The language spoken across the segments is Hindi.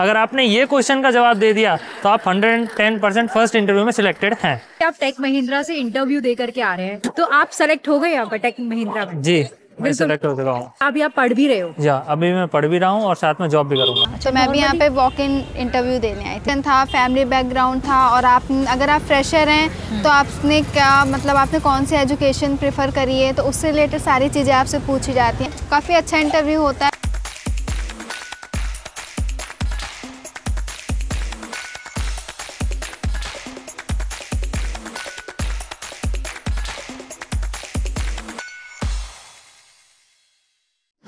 अगर आपने ये क्वेश्चन का जवाब दे दिया तो आप 110 परसेंट फर्स्ट इंटरव्यू में सिलेक्टेड हैं आप टेक महिंद्रा से इंटरव्यू दे करके आ रहे हैं तो आप सेलेक्ट हो गए यहाँ पर टेक महिंद्रा में जी मैं सेलेक्ट हो चुका हूँ अभी आप पढ़ भी रहे हो या अभी मैं पढ़ भी रहा हूँ और साथ में जॉब भी करूँगा तो मैं भी यहाँ पे वॉक इन इंटरव्यू देने आई थी था फैमिली बैकग्राउंड था और आप अगर आप फ्रेशर हैं तो हम्म। आपने क्या मतलब आपने कौन सी एजुकेशन प्रेफर करी है तो उससे रिलेटेड सारी चीज़ें आपसे पूछी जाती हैं काफ़ी अच्छा इंटरव्यू होता है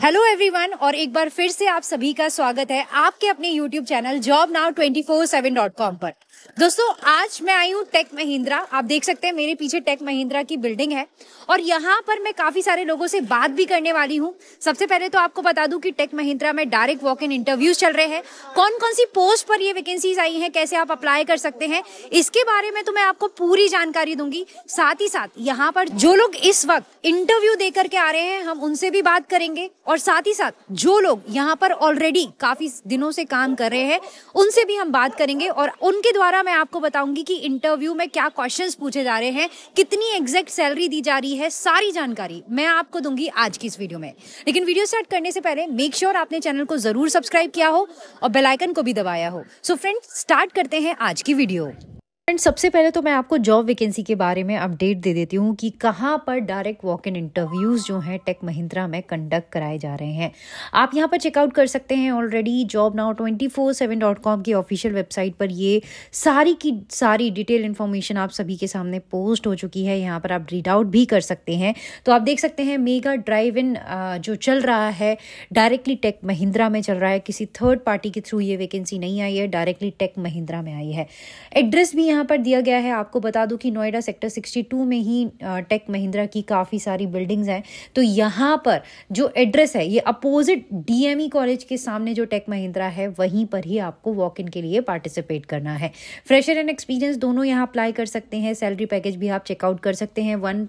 हेलो एवरीवन और एक बार फिर से आप सभी का स्वागत है आपके अपने YouTube channel job now twenty four seven dot com पर दोस्तों आज मैं आई हूँ टेक महिंद्रा आप देख सकते हैं मेरे पीछे टेक महिंद्रा की बिल्डिंग है और यहाँ पर मैं काफी सारे लोगों से बात भी करने वाली हूँ सबसे पहले तो आपको बता दूं कि टेक महिंद्रा में डायरेक्ट वॉक इन इंटरव्यूज चल रहे हैं कौन कौन सी पोस्ट पर ये वैकेंसीज आई हैं कैसे आप अप्लाई कर सकते हैं इसके बारे में तो मैं आपको पूरी जानकारी दूंगी साथ ही साथ यहाँ पर जो लोग इस वक्त इंटरव्यू दे करके आ रहे हैं हम उनसे भी बात करेंगे और साथ ही साथ जो लोग यहाँ पर ऑलरेडी काफी दिनों से काम कर रहे हैं उनसे भी हम बात करेंगे और उनके द्वारा दोबारा मैं आपको बताऊंगी कि इंटरव्यू में क्या क्वेश्चंस पूछे जा रहे हैं कितनी एग्जैक्ट सैलरी दी जा रही है सारी जानकारी मैं आपको दूंगी आज की इस वीडियो में लेकिन वीडियो स्टार्ट करने से पहले मेक श्योर sure आपने चैनल को जरूर सब्सक्राइब किया हो और बेलाइकन को भी दबाया हो सो फ्रेंड स्टार्ट करते हैं आज की वीडियो फ्रेंड सबसे पहले तो मैं आपको जॉब वैकेंसी के बारे में अपडेट दे देती हूँ कि कहाँ पर डायरेक्ट वॉक इन इंटरव्यूज़ जो हैं टेक महिंद्रा में कंडक्ट कराए जा रहे हैं आप यहाँ पर चेकआउट कर सकते हैं already job now twenty four seven dot com की ऑफिशियल वेबसाइट पर ये सारी की सारी डिटेल इन्फॉर्मेशन आप सभी के सामने पोस्ट हो चुकी है यहाँ पर आप रीड आउट भी कर सकते हैं तो आप देख सकते हैं मेगा ड्राइव इन जो चल रहा है डायरेक्टली टेक महिंद्रा में चल रहा है किसी थर्ड पार्टी के थ्रू ये वैकेंसी नहीं आई है डायरेक्टली टेक महिंद्रा में आई है एड्रेस भी यहाँ पर दिया गया है आपको बता दूँ कि नोएडा सेक्टर 62 में ही टेक महिंद्रा की काफ़ी सारी बिल्डिंग्स हैं तो यहाँ पर जो एड्रेस है ये अपोजिट डीएमई कॉलेज के सामने जो टेक महिंद्रा है वहीं पर ही आपको वॉक इन के लिए पार्टिसिपेट करना है फ्रेशर एंड एक्सपीरियंस दोनों यहाँ अप्लाई कर सकते हैं सैलरी पैकेज भी आप चेकआउट कर सकते हैं one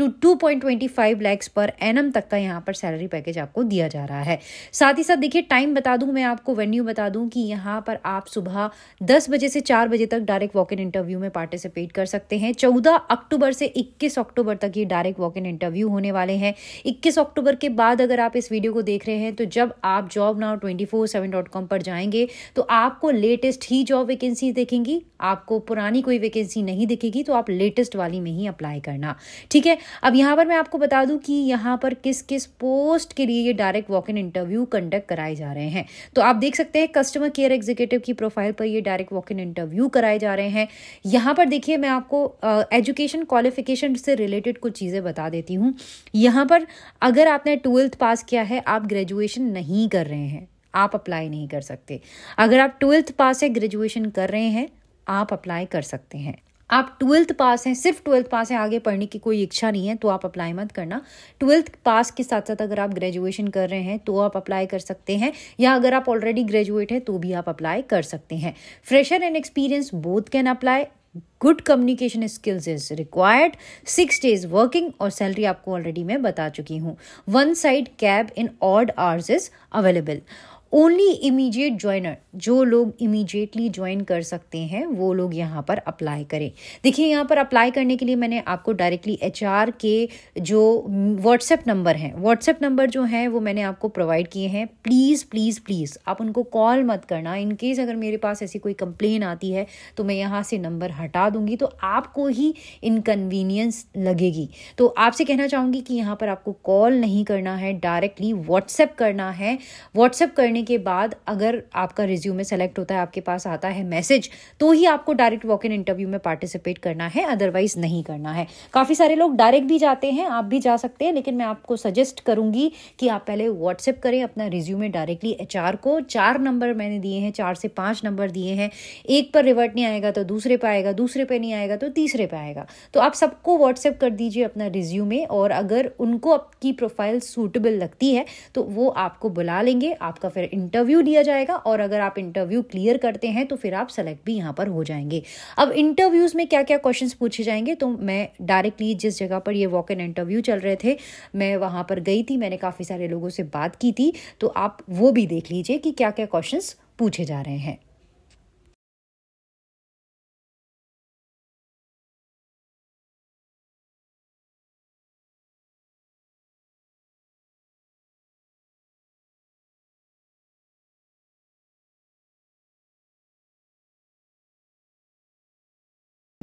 two 2.25 lakhs per annum तक का यहाँ पर सैलरी पैकेज आपको दिया जा रहा है साथ ही साथ देखिए टाइम बता दूँ मैं आपको वेन्यू बता दूँ कि यहाँ पर आप सुबह दस बजे से चार बजे बजे तक डायरेक्ट वॉक इन इंटरव्यू में पार्टिसिपेट कर सकते हैं चौदह अक्टूबर से इक्कीस अक्टूबर तक ये डायरेक्ट वॉक इन इंटरव्यू होने वाले हैं इक्कीस अक्टूबर के बाद अगर आप इस वीडियो को देख रहे हैं तो जब आप job now twenty four seven dot com पर जाएंगे तो आपको लेटेस्ट ही जॉब वैकेंसी देखेंगी आपको पुरानी कोई वैकेंसी नहीं दिखेगी तो आप लेटेस्ट वाली में ही अप्लाई करना ठीक है अब यहां पर मैं आपको बता दूं कि यहां पर किस किस पोस्ट के लिए ये direct walk in interview conduct कराए जा रहे हैं तो आप देख सकते हैं कस्टमर केयर एग्जीक्यूटिव की प्रोफाइल पर ये डायरेक्ट वॉक इन इंटरव्यू शुरू कराए जा रहे हैं यहाँ पर देखिए मैं आपको एजुकेशन क्वालिफिकेशन से रिलेटेड कुछ चीज़ें बता देती हूँ यहाँ पर अगर आपने ट्वेल्थ पास किया है आप ग्रेजुएशन नहीं कर रहे हैं आप अप्लाई नहीं कर सकते अगर आप ट्वेल्थ पास है ग्रेजुएशन कर रहे हैं आप अप्लाई कर सकते हैं आप ट्वेल्थ पास हैं सिर्फ ट्वेल्थ पास हैं आगे पढ़ने की कोई इच्छा नहीं है तो आप अप्लाई मत करना ट्वेल्थ पास के साथ साथ अगर आप ग्रेजुएशन कर रहे हैं तो आप अप्लाई कर सकते हैं या अगर आप ऑलरेडी ग्रेजुएट हैं तो भी आप अप्लाई कर सकते हैं fresher and experience both can apply good communication skills is required six days working और सैलरी आपको ऑलरेडी मैं बता चुकी हूँ one side cab in odd hours is available only immediate joiner जो लोग इमीजिएटली ज्वाइन कर सकते हैं वो लोग यहाँ पर अप्लाई करें देखिए यहाँ पर अप्लाई करने के लिए मैंने आपको डायरेक्टली एच के जो व्हाट्सएप नंबर हैं व्हाट्सएप नंबर जो हैं वो मैंने आपको प्रोवाइड किए हैं प्लीज़ प्लीज़ प्लीज़ आप उनको कॉल मत करना इनकेस अगर मेरे पास ऐसी कोई कंप्लेन आती है तो मैं यहाँ से नंबर हटा दूँगी तो आपको ही इनकन्वीनियंस लगेगी तो आपसे कहना चाहूँगी कि यहाँ पर आपको कॉल नहीं करना है डायरेक्टली व्हाट्सएप करना है व्हाट्सएप करने करने के बाद अगर आपका रिज्यूमे सेलेक्ट होता है आपके पास आता है मैसेज तो ही आपको डायरेक्ट वॉक इन इंटरव्यू में पार्टिसिपेट करना है अदरवाइज नहीं करना है काफ़ी सारे लोग डायरेक्ट भी जाते हैं आप भी जा सकते हैं लेकिन मैं आपको सजेस्ट करूंगी कि आप पहले व्हाट्सएप करें अपना रिज्यूमे डायरेक्टली एच को चार नंबर मैंने दिए हैं चार से पांच नंबर दिए हैं एक पर रिवर्ट नहीं आएगा तो दूसरे पर आएगा दूसरे पर नहीं आएगा तो तीसरे पर आएगा तो आप सबको व्हाट्सएप कर दीजिए अपना रिज्यूमे और अगर उनको आपकी प्रोफाइल सूटेबल लगती है तो वो आपको बुला लेंगे आपका फिर इंटरव्यू लिया जाएगा और अगर आप इंटरव्यू क्लियर करते हैं तो फिर आप सेलेक्ट भी यहाँ पर हो जाएंगे अब इंटरव्यूज़ में क्या क्या क्वेश्चन पूछे जाएंगे तो मैं डायरेक्टली जिस जगह पर ये वॉक इन इंटरव्यू चल रहे थे मैं वहाँ पर गई थी मैंने काफ़ी सारे लोगों से बात की थी तो आप वो भी देख लीजिए कि क्या क्या क्वेश्चन पूछे जा रहे हैं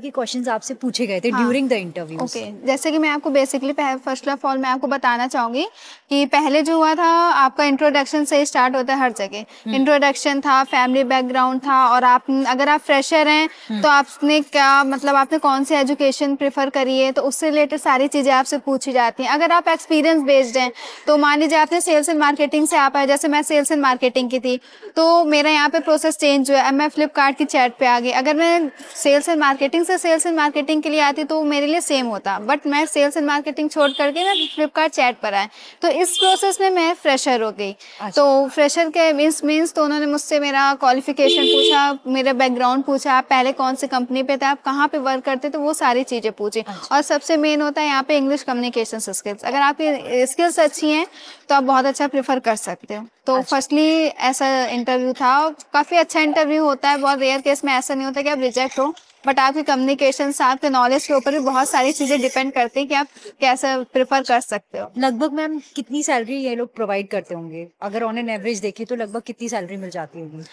के क्वेश्चंस आपसे पूछे गए थे ड्यूरिंग द इंटरव्यू ओके जैसे कि मैं आपको बेसिकली फर्स्ट ऑफ ऑल मैं आपको बताना चाहूंगी कि पहले जो हुआ था आपका इंट्रोडक्शन से स्टार्ट होता है हर जगह इंट्रोडक्शन हम्म। था फैमिली बैकग्राउंड था और आप अगर आप फ्रेशर हैं हम्म। तो आपने क्या मतलब आपने कौन सी एजुकेशन प्रिफर करी है तो उससे रिलेटेड सारी चीजें आपसे पूछी जाती हैं अगर आप एक्सपीरियंस बेस्ड हैं तो मान लीजिए आपने सेल्स एंड मार्केटिंग से आप आए जैसे मैं सेल्स एंड मार्केटिंग की थी तो मेरा यहाँ पे प्रोसेस चेंज हुआ मैं फ्लिपकार्ट की चैट पे आ गई अगर मैं सेल्स एंड मार्केटिंग से से सेल्स एंड मार्केटिंग के लिए आती तो मेरे लिए सेम होता बट मैं सेल्स एंड मार्केटिंग छोड़ करके मैं फ्लिपकार्ट चैट पर आए तो इस प्रोसेस में मैं फ्रेशर हो गई अच्छा। तो फ्रेशर के मीन्स मीन्स तो उन्होंने मुझसे मेरा क्वालिफिकेशन पूछा मेरा बैकग्राउंड पूछा आप पहले कौन सी कंपनी पे थे आप कहाँ पे वर्क करते तो वो सारी चीज़ें पूछी अच्छा। और सबसे मेन होता है यहाँ पे इंग्लिश कम्युनिकेशन स्किल्स अगर आपकी स्किल्स अच्छी हैं तो आप बहुत अच्छा प्रेफर कर सकते हो तो फर्स्टली अच्छा। ऐसा इंटरव्यू था काफ़ी अच्छा इंटरव्यू होता है बहुत रेयर केस में ऐसा नहीं होता कि आप रिजेक्ट हो बट आपके कम्युनिकेशन आपके नॉलेज के ऊपर भी बहुत सारी चीजें डिपेंड करती है कि आप कैसे प्रिफर कर सकते हो लगभग मैम कितनी सैलरी ये लोग प्रोवाइड करते होंगे अगर ऑन एन एवरेज देखें तो लगभग कितनी सैलरी मिल जाती होगी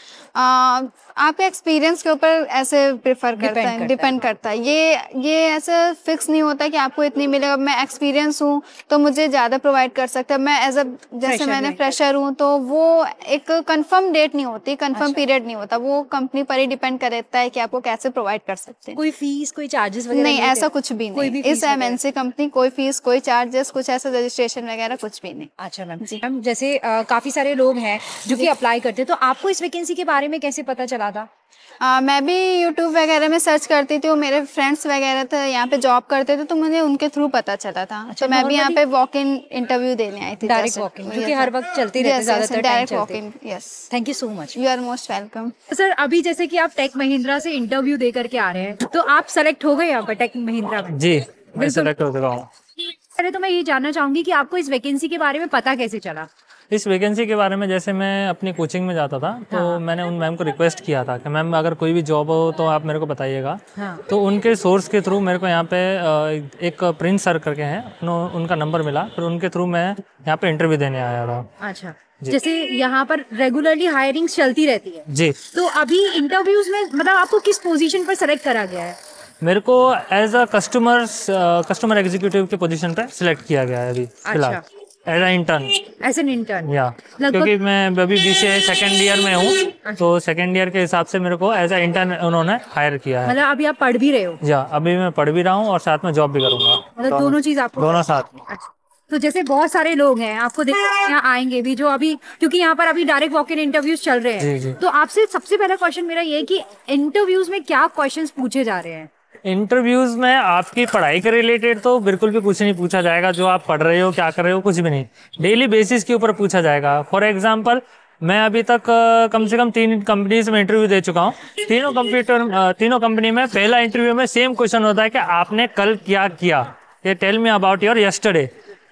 आपके एक्सपीरियंस के ऊपर ऐसे प्रिफर करता है डिपेंड हाँ। करता है ये ये ऐसा फिक्स नहीं होता कि आपको इतनी मिलेगा मैं एक्सपीरियंस हूँ तो मुझे ज़्यादा प्रोवाइड कर सकता है मैं एज अ जैसे मैंने फ्रेशर हूँ तो वो एक कंफर्म डेट नहीं होती कंफर्म अच्छा। पीरियड नहीं होता वो कंपनी पर ही डिपेंड करता है कि आपको कैसे प्रोवाइड कर सकते हैं कोई फीस कोई चार्जेस वगैरह नहीं ऐसा कुछ भी नहीं भी इस एमएनसी कंपनी कोई फीस कोई चार्जेस कुछ ऐसा रजिस्ट्रेशन वगैरह कुछ भी नहीं अच्छा मैम जी मैम जैसे काफी सारे लोग हैं जो कि अप्लाई करते हैं तो आपको इस वैकेंसी के बारे में कैसे पता चला था आ, मैं भी यूट्यूब वगैरह में सर्च करती थी मेरे फ्रेंड्स वगैरह थे यहाँ पे जॉब करते थे तो मुझे उनके थ्रू पता चला था अच्छा, तो मैं भी यहाँ पे वॉक इन इंटरव्यू देने आई थी डायरेक्ट वॉक इन क्योंकि हर वक्त चलती रहती ज्यादातर direct walking yes thank you so much you are most welcome sir अभी जैसे की आप टेक महिंद्रा से इंटरव्यू दे करके आ रहे हैं तो आप सेलेक्ट हो गए यहाँ पर टेक महिंद्रा में जी मैं सेलेक्ट हो चुका हूँ पहले तो मैं ये जानना चाहूंगी की आपको इस वैकेंसी के बारे में पता कैसे चला इस वैकेंसी के बारे में जैसे मैं अपनी कोचिंग में जाता था तो हाँ। मैंने उन मैम को रिक्वेस्ट किया था कि मैम अगर कोई भी जॉब हो तो आप मेरे को बताइएगा हाँ। तो उनके सोर्स के थ्रू मेरे को यहाँ पे एक प्रिंस सर करके हैं उनका नंबर मिला फिर उनके थ्रू मैं यहाँ पे इंटरव्यू देने आया था अच्छा जैसे यहाँ पर रेगुलरली हायरिंग चलती रहती है जी तो अभी इंटरव्यूज में मतलब आपको किस पोजीशन पर सेलेक्ट करा गया है मेरे को as a customer customer executive के पोजीशन पे सिलेक्ट किया गया है अभी अच्छा। फिलहाल as intern as an intern या क्योंकि मैं अभी बी सी सेकेंड ईयर में हूँ अच्छा। तो सेकेंड ईयर के हिसाब से मेरे को एज ए इंटर्न उन्होंने हायर किया है मतलब अभी आप पढ़ भी रहे हो या अभी मैं पढ़ भी रहा हूँ और साथ में जॉब भी करूंगा मतलब दोनों चीज आप दोनों साथ में अच्छा। तो जैसे बहुत सारे लोग हैं आपको देख यहाँ आएंगे भी जो अभी क्योंकि यहाँ पर अभी डायरेक्ट वॉक इन इंटरव्यूज चल रहे हैं तो आपसे सबसे पहला क्वेश्चन मेरा ये कि इंटरव्यूज में क्या क्वेश्चंस पूछे जा रहे हैं इंटरव्यूज में आपकी पढ़ाई के रिलेटेड तो बिल्कुल भी कुछ नहीं पूछा जाएगा जो आप पढ़ रहे हो क्या कर रहे हो कुछ भी नहीं डेली बेसिस के ऊपर पूछा जाएगा फॉर एग्जाम्पल मैं अभी तक कम से कम तीन कंपनीज में इंटरव्यू दे चुका हूँ तीनों कंप्यूटर तीनों कंपनी में पहला इंटरव्यू में सेम क्वेश्चन होता है कि आपने कल क्या किया ये tell me about your yesterday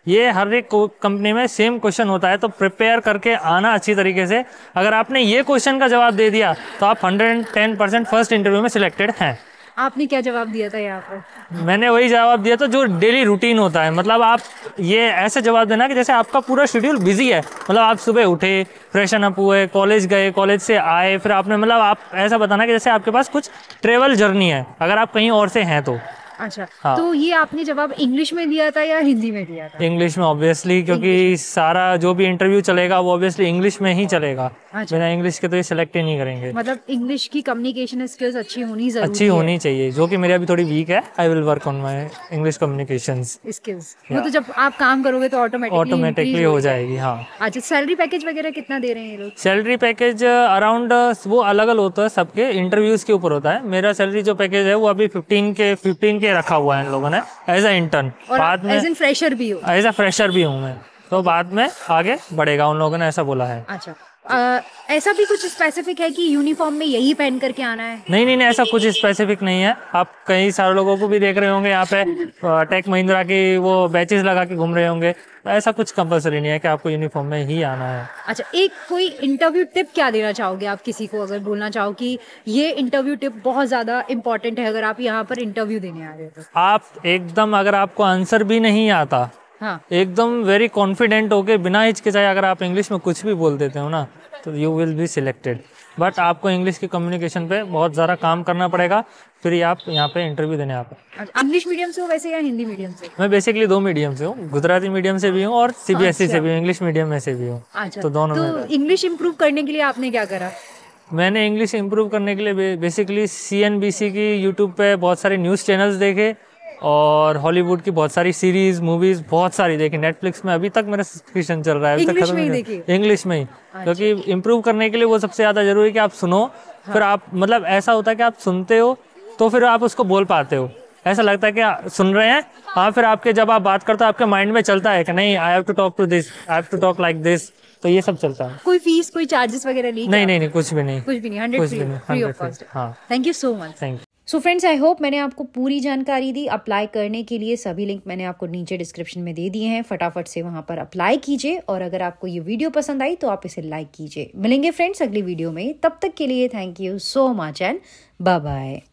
ये हर एक कंपनी में सेम क्वेश्चन होता है तो प्रिपेयर करके आना अच्छी तरीके से अगर आपने ये क्वेश्चन का जवाब दे दिया तो आप hundred ten percent first interview में सिलेक्टेड हैं आपने क्या जवाब दिया था यहाँ पर मैंने वही जवाब दिया था जो डेली रूटीन होता है मतलब आप ये ऐसे जवाब देना कि जैसे आपका पूरा शेड्यूल बिजी है मतलब आप सुबह उठे फ्रेशन अप हुए कॉलेज गए कॉलेज से आए फिर आपने मतलब आप ऐसा बताना कि जैसे आपके पास कुछ ट्रेवल जर्नी है अगर आप कहीं और से हैं तो अच्छा हाँ। तो ये आपने जवाब इंग्लिश में दिया था या हिंदी में दिया था इंग्लिश में ऑब्वियसली क्योंकि सारा जो भी इंटरव्यू चलेगा वो ऑब्वियसली इंग्लिश में ही चलेगा हाँ बिना इंग्लिश के तो ये सिलेक्ट ही नहीं करेंगे मतलब इंग्लिश की कम्युनिकेशन स्किल्स अच्छी होनी जरूरी अच्छी होनी चाहिए जो कि मेरी अभी थोड़ी वीक है I will work on my English communication skills वो तो जब आप काम करोगे तो ऑटोमेटिकली ऑटोमेटिकली हो जाएगी हाँ अच्छा सैलरी पैकेज वगैरह कितना दे रहे हैं ये लोग सैलरी पैकेज अराउंड वो अलग अलग होता है सबके इंटरव्यूज के ऊपर होता है मेरा सैलरी जो पैकेज है वो अभी फिफ्टीन के फिफ्टीन के रखा हुआ है इन लोगों ने एज अ इंटर्न बाद में एज एन फ्रेशर भी हूँ एज अ फ्रेशर भी हूँ मैं तो बाद में आगे बढ़ेगा उन लोगों ने ऐसा बोला है अच्छा ऐसा भी कुछ स्पेसिफिक है कि यूनिफॉर्म में यही पहन करके आना है नहीं नहीं नहीं ऐसा कुछ स्पेसिफिक नहीं है आप कई सारे लोगों को भी देख रहे होंगे यहाँ पे टेक महिंद्रा की वो बैचेस लगा के घूम रहे होंगे ऐसा कुछ कंपलसरी नहीं है कि आपको यूनिफॉर्म में ही आना है अच्छा एक कोई इंटरव्यू टिप क्या देना चाहोगे आप किसी को अगर बोलना चाहो कि ये इंटरव्यू टिप बहुत ज़्यादा इंपॉर्टेंट है अगर आप यहाँ पर इंटरव्यू देने आ रहे हो आप एकदम अगर आपको आंसर भी नहीं आता हाँ. एकदम वेरी कॉन्फिडेंट होके बिना हिचकिचाए अगर आप इंग्लिश में कुछ भी बोल देते हो ना तो you will be selected but आपको इंग्लिश के कम्युनिकेशन पे बहुत ज़्यादा काम करना पड़ेगा फिर आप यहाँ पे इंटरव्यू देने आप इंग्लिश मीडियम से हो वैसे या हिंदी मीडियम से मैं बेसिकली दो मीडियम से हूँ गुजराती मीडियम से भी हूँ और सीबीएसई e अच्छा। से भी हूँ इंग्लिश मीडियम में से भी हूँ अच्छा। तो दोनों तो इंग्लिश इम्प्रूव करने के लिए आपने क्या करा मैंने इंग्लिश इम्प्रूव करने के लिए बेसिकली सी की यूट्यूब पे बहुत सारे न्यूज़ चैनल्स देखे और हॉलीवुड की बहुत सारी सीरीज मूवीज बहुत सारी देखी नेटफ्लिक्स में अभी तक मेरा सब्सक्रिप्शन चल रहा है इंग्लिश में ही इंग्लिश में ही अच्छा। क्योंकि इम्प्रूव करने के लिए वो सबसे ज़्यादा जरूरी है कि आप सुनो हाँ। फिर आप मतलब ऐसा होता है कि आप सुनते हो तो फिर आप उसको बोल पाते हो ऐसा लगता है कि सुन रहे हैं हाँ फिर आपके जब आप बात करते हो आपके माइंड में चलता है कि नहीं I have to talk to this I have to talk like this तो ये सब चलता है कोई फीस कोई चार्जेस वगैरह नहीं नहीं नहीं कुछ भी नहीं कुछ भी नहीं कुछ भी नहीं thank you so much thank you so friends I hope मैंने आपको पूरी जानकारी दी अप्लाई करने के लिए सभी लिंक मैंने आपको नीचे डिस्क्रिप्शन में दे दिए हैं फटाफट से वहां पर अप्लाई कीजिए और अगर आपको ये वीडियो पसंद आई तो आप इसे लाइक कीजिए मिलेंगे फ्रेंड्स अगली वीडियो में तब तक के लिए thank you so much and bye bye